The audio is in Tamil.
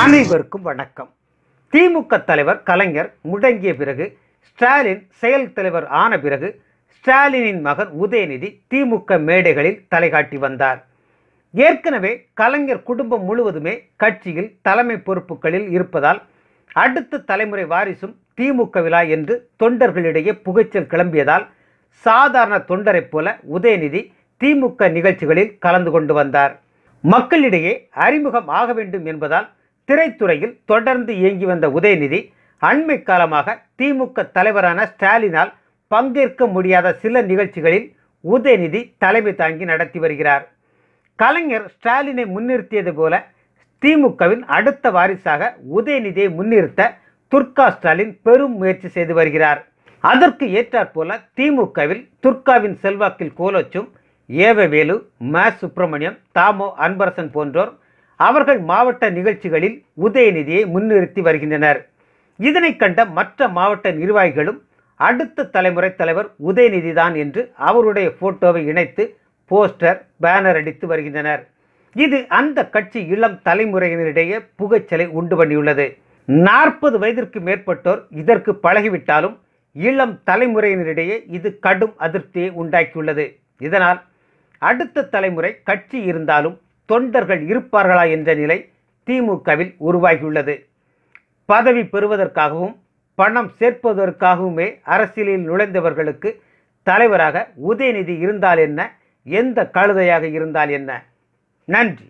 அனைவருக்கும் வணக்கம் திமுக தலைவர் கலைஞர் முடங்கிய பிறகு ஸ்டாலின் செயல் தலைவர் ஆன பிறகு ஸ்டாலினின் மகன் உதயநிதி திமுக மேடைகளில் தலைகாட்டி வந்தார் ஏற்கனவே கலைஞர் குடும்பம் முழுவதுமே கட்சியில் தலைமை பொறுப்புகளில் இருப்பதால் அடுத்த தலைமுறை வாரிசும் திமுக விழா என்று தொண்டர்களிடையே புகைச்சல் கிளம்பியதால் சாதாரண தொண்டரைப் போல உதயநிதி திமுக நிகழ்ச்சிகளில் கலந்து கொண்டு வந்தார் மக்களிடையே அறிமுகம் ஆக வேண்டும் என்பதால் திரைத்துறையில் தொடர்ந்து இயங்கி வந்த உதயநிதி அண்மை காலமாக திமுக தலைவரான ஸ்டாலினால் பங்கேற்க முடியாத சில நிகழ்ச்சிகளில் உதயநிதி தலைமை தாங்கி நடத்தி வருகிறார் கலைஞர் ஸ்டாலினை முன்னிறுத்தியது போல திமுகவின் அடுத்த வாரிசாக உதயநிதியை முன்னிறுத்த துர்கா ஸ்டாலின் பெரும் முயற்சி செய்து வருகிறார் அதற்கு ஏற்றாற்போல திமுகவில் துர்காவின் செல்வாக்கில் கோலச்சும் ஏவவேலு ம சுப்பிரமணியம் தாமோ அன்பரசன் போன்றோர் அவர்கள் மாவட்ட நிகழ்ச்சிகளில் உதயநிதியை முன்னிறுத்தி வருகின்றனர் இதனை கண்ட மற்ற மாவட்ட நிர்வாகிகளும் அடுத்த தலைமுறை தலைவர் உதயநிதி தான் என்று அவருடைய போட்டோவை இணைத்து போஸ்டர் பேனர் அடித்து வருகின்றனர் இது அந்த கட்சி இளம் தலைமுறையினரிடையே புகைச்சலை உண்டு பண்ணியுள்ளது நாற்பது வயதிற்கு மேற்பட்டோர் இதற்கு பழகிவிட்டாலும் இளம் தலைமுறையினரிடையே இது கடும் அதிருப்தியை உண்டாக்கியுள்ளது இதனால் அடுத்த தலைமுறை கட்சி இருந்தாலும் தொண்டர்கள் இருப்பார்களா என்ற நிலை திமுகவில் உருவாகியுள்ளது பதவி பெறுவதற்காகவும் பணம் சேர்ப்பதற்காகவுமே அரசியலில் நுழைந்தவர்களுக்கு தலைவராக உதயநிதி இருந்தால் என்ன எந்த கழுதையாக இருந்தால் என்ன நன்றி